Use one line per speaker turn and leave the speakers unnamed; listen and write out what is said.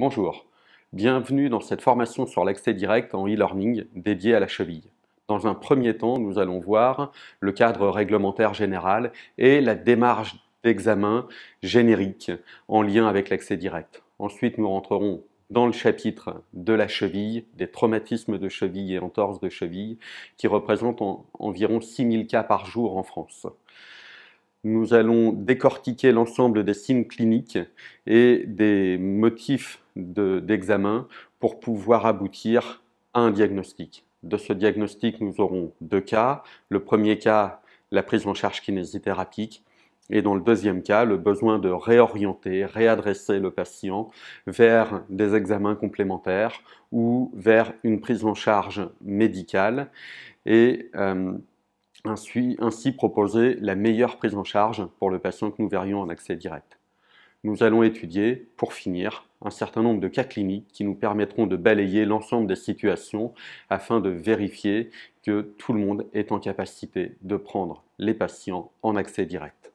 Bonjour, bienvenue dans cette formation sur l'accès direct en e-learning dédiée à la cheville. Dans un premier temps, nous allons voir le cadre réglementaire général et la démarche d'examen générique en lien avec l'accès direct. Ensuite, nous rentrerons dans le chapitre de la cheville, des traumatismes de cheville et entorses de cheville, qui représentent environ 6000 cas par jour en France. Nous allons décortiquer l'ensemble des signes cliniques et des motifs d'examen pour pouvoir aboutir à un diagnostic. De ce diagnostic, nous aurons deux cas. Le premier cas, la prise en charge kinésithérapique. Et dans le deuxième cas, le besoin de réorienter, réadresser le patient vers des examens complémentaires ou vers une prise en charge médicale et euh, ainsi proposer la meilleure prise en charge pour le patient que nous verrions en accès direct nous allons étudier, pour finir, un certain nombre de cas cliniques qui nous permettront de balayer l'ensemble des situations afin de vérifier que tout le monde est en capacité de prendre les patients en accès direct.